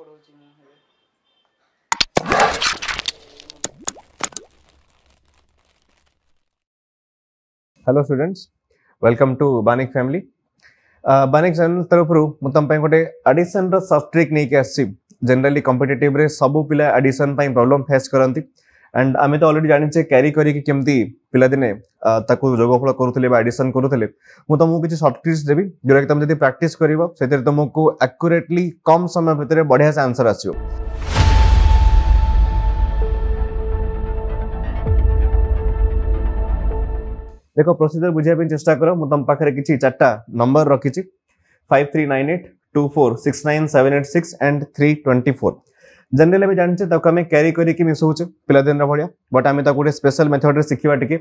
hello students welcome to Banik family Banik channel तरफ मुतम गोटे एडिशन रफ्ट्रिक नहीं आसली कंपिटेट सब पिला आडिशन प्रॉब्लम फेस करती एंड आम तो अलरेडी जाने क्यारि करमी पिलादिने जोगफल करूले एडिशन करूले मुझे तुमको किसी सर्टक्रिज देवी जोटा कि तुम जब प्राक्ट कर से तुमको आक्यूरेटली कम समय भितर बढ़िया से आंसर आसो देख प्रोसीजर बुझापी चेस्टा कर मुझे तुम पाखे किसी चार्टा नंबर रखी five three nine eight two four six nine seven eight six and three twenty four जेनेल जानते आम क्यारी करके मिसोचे पिलादिन भाया बट आम गोटे स्पेशल मेथड शिखा टी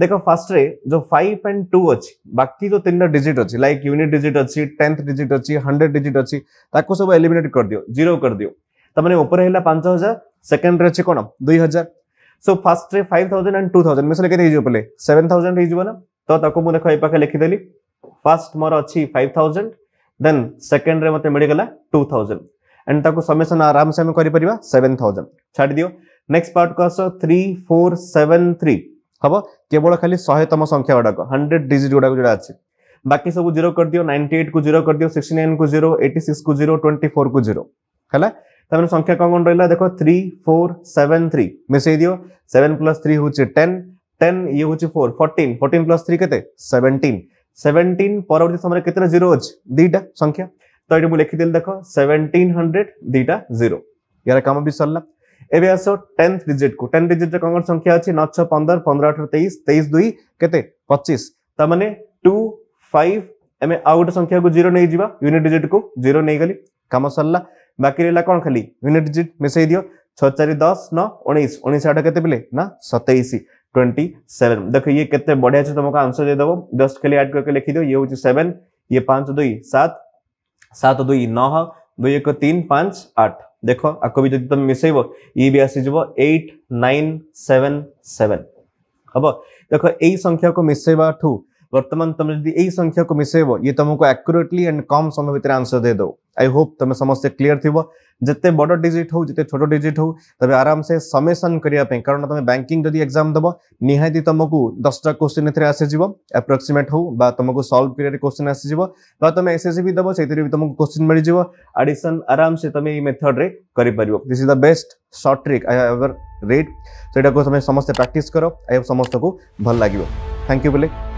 देख फास्ट्रे जो फाइव एंड टू अच्छी बाकी जो तीन टाइम डिजिट अच्छी लाइक यूनिट डिजिट अच्छी टेन्थ डिजिट अच्छी हंड्रेड डिजिट अच्छी ताको सब एलिमेट कर दियो जीरो कर दियो तम ऊपर है पांच हजार सेकेंड रे कौन दुई हजार सो फास्ट्रे five thousand and two thousand मिसले कहते हैं पहले सेवेन थाउजेंड हो तो ताको देख ये पाखे लिखीदेली फास्ट मोर अच्छी फाइव थाउजेंड देन सेकेंड में मतलब मिलगला टू थाउजेंड एंड ताको समेसन आराम से कर सेवेन थाउजेंड छाड़ दियो नेक्स्ट पार्ट को आस थ्री फोर सेवेन थ्री हम केवल खाली शहेतम संख्या गुड़ाक हंड्रेड डिजिट गुड़ाक जो अच्छे बाकी सब जीरो कर दियो नाइंटी एट को जीरो कर दियो सिक्सटी नाइन को जीरो एटी सिक्स को जीरो ट्वेंटी फोर को जीरो है तमें संख्या कौन कौन रहा देख थ्री फोर सेवेन थ्री मिसई दियो सेवेन प्लस थ्री हूँ टेन टेन ये हूँ four fourteen fourteen plus three के सेवेन्टीन सेवेन्टीन परवर्त समय केतटा जीरो अच्छे दीटा संख्या तो ये मुझे लिखीदेली देख सेवेन्टीन हंड्रेड दीटा जीरो यार कम भी सरला एवं आस टेन्थ डिजिट को टेन्थ डिजिट कौन कौन संख्या अच्छे नौ छः पंदर पंद्रह अठर तेईस तेईस दुई के पचीस तो टू फाइव एम आउ गोटे संख्या को जीरो नहीं जा यूनिट डिजिट को जीरो नहीं गली कम सरला बाकी रहा कौन खाली यूनिट डिजिट मिसई दि चार दस न उन्नीस उन्नीस आठ के पिले ना सतैश ट्वेंटी सेवेन देख ये बढ़िया तुमको आंसर देदेव जस्ट खाली आड करके लिखीद ये हूँ सेवेन ये पाँच दुई सात सात दुई नह दुई एक तीन पाँच आठ देख आपको भी जब तुम मिस भी आसीज नाइन सेवेन सेवेन हम देख यही संख्या को मिसेवा ठू बर्तमान तुम जब यही संख्या को मिसेब ये तुमको आकुरेटली एंड कम समय भितर आंसर दे देदेव आई होप तुम समस्त क्लीयर थी जिते बड़ डिजिट हो छोट डिज हो तबे आराम से समेसन करने कारण तुम बैंकिंग जदि एक्जाम दब निहाती तुमक दसटा क्वेश्चन आसीज हूँ हो तुमको सल्व पीरियड क्वेश्चन आसीज तुम एस एस भी दब से भी तुमको क्वेश्चन मिल जाव आडिशन आराम से तुम ये में कर this is the best short trick I ever read से तुम समस्त प्राक्ट कर आई समस्त को भल लगे थैंक यू बोले